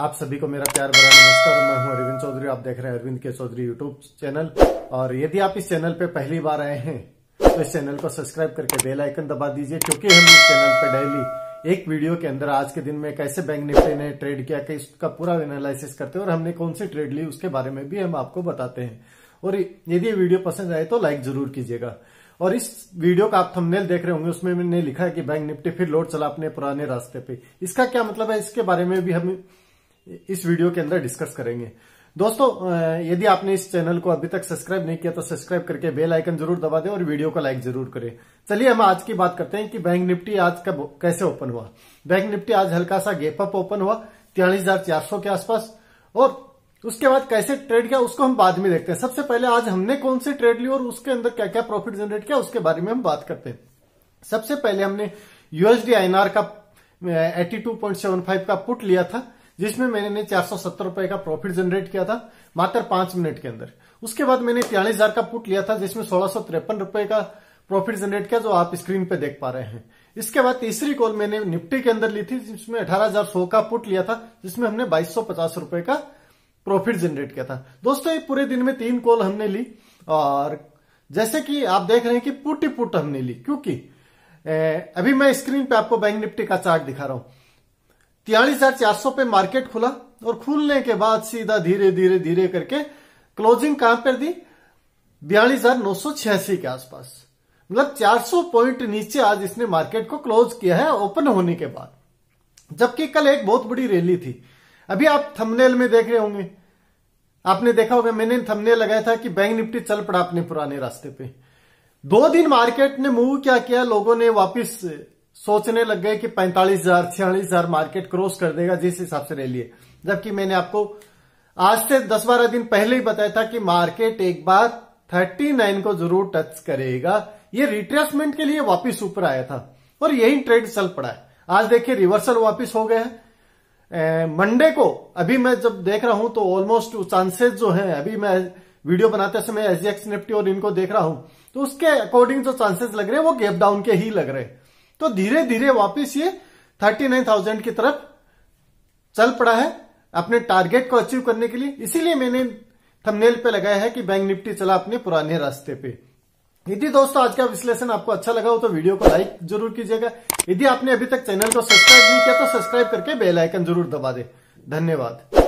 आप सभी को मेरा प्यार भरा नमस्कार मैं हूं अरविंद चौधरी आप देख रहे हैं अरविंद के चौधरी यूट्यूब चैनल और यदि आप इस चैनल पर पहली बार आए हैं तो इस चैनल को सब्सक्राइब करके बेल आइकन दबा दीजिए क्योंकि हम इस चैनल पर डेली एक वीडियो के अंदर आज के दिन में कैसे बैंक निफ्टी ने ट्रेड किया कि उसका पूरा एनालिसिस करते हैं और हमने कौन सी ट्रेड ली उसके बारे में भी हम आपको बताते हैं और यदि ये वीडियो पसंद आए तो लाइक जरूर कीजिएगा और इस वीडियो का आप थंबनेल देख रहे होंगे उसमें मैंने लिखा है कि बैंक निफ्टी फिर लोड चला अपने पुराने रास्ते पे इसका क्या मतलब है इसके बारे में भी हम इस वीडियो के अंदर डिस्कस करेंगे दोस्तों यदि आपने इस चैनल को अभी तक सब्सक्राइब नहीं किया तो सब्सक्राइब करके बेल आइकन जरूर दबा दें और वीडियो को लाइक जरूर करें चलिए हम आज की बात करते हैं कि बैंक निफ्टी आज कब कैसे ओपन हुआ बैंक निफ्टी आज हल्का सा गेप अप ओपन हुआ तिरालीस के आसपास और उसके बाद कैसे ट्रेड किया उसको हम बाद में देखते हैं सबसे पहले आज हमने कौन से ट्रेड ली और उसके अंदर क्या क्या प्रॉफिट जनरेट किया उसके बारे में हम बात करते हैं सबसे पहले हमने यूएसडी आईएनआर का एटी का पुट लिया था जिसमें मैंने चार सौ सत्तर रुपए का प्रॉफिट जनरेट किया था मात्र पांच मिनट के अंदर उसके बाद मैंने तिरालीस हजार का पुट लिया था जिसमें सोलह सौ तिरपन रुपए का प्रॉफिट जनरेट किया जो आप स्क्रीन पे देख पा रहे हैं इसके बाद तीसरी कॉल मैंने निफ्टी के अंदर ली थी जिसमें अठारह हजार सौ का पुट लिया था जिसमें हमने बाईस सौ पचास रुपए का प्रॉफिट जनरेट किया था दोस्तों ये पूरे दिन में तीन कॉल हमने ली और जैसे कि आप देख रहे हैं कि पुट ही पुट हमने ली क्योंकि अभी मैं स्क्रीन पे आपको बैंक निफ्टी का चार्ट दिखा रहा हूं तियालीस हजार चार सौ पे मार्केट खुला और खुलने के बाद सीधा धीरे धीरे धीरे करके क्लोजिंग कहां पर दी बयालीस हजार नौ सौ छियासी के आसपास मतलब चार सौ पॉइंट नीचे आज इसने मार्केट को क्लोज किया है ओपन होने के बाद जबकि कल एक बहुत बड़ी रैली थी अभी आप थंबनेल में देख रहे होंगे आपने देखा होगा मैंने थंबनेल लगाया था कि बैंक निफ्टी चल पड़ा अपने पुराने रास्ते पे दो दिन मार्केट ने मूव क्या किया लोगों ने वापिस सोचने लग गए कि पैंतालीस हजार छियालीस हजार मार्केट क्रॉस कर देगा जिस हिसाब से ले लिए जबकि मैंने आपको आज से दस बारह दिन पहले ही बताया था कि मार्केट एक बार थर्टी नाइन को जरूर टच करेगा ये रिट्रेसमेंट के लिए वापिस ऊपर आया था और यही ट्रेड चल पड़ा है आज देखिए रिवर्सल वापिस हो गए हैं मंडे को अभी मैं जब देख रहा हूं तो ऑलमोस्ट चांसेस जो है अभी मैं वीडियो बनाते समय एसजीएक्स निफ्टी और इनको देख रहा हूं तो उसके अकॉर्डिंग जो चांसेस लग रहे हैं वो गैप डाउन के ही लग रहे हैं तो धीरे धीरे वापस ये 39,000 की तरफ चल पड़ा है अपने टारगेट को अचीव करने के लिए इसीलिए मैंने थंबनेल पे लगाया है कि बैंक निफ्टी चला अपने पुराने रास्ते पे यदि दोस्तों आज का विश्लेषण आपको अच्छा लगा हो तो वीडियो को लाइक जरूर कीजिएगा यदि आपने अभी तक चैनल को सब्सक्राइब नहीं किया तो सब्सक्राइब करके बेल आइकन जरूर दबा दे धन्यवाद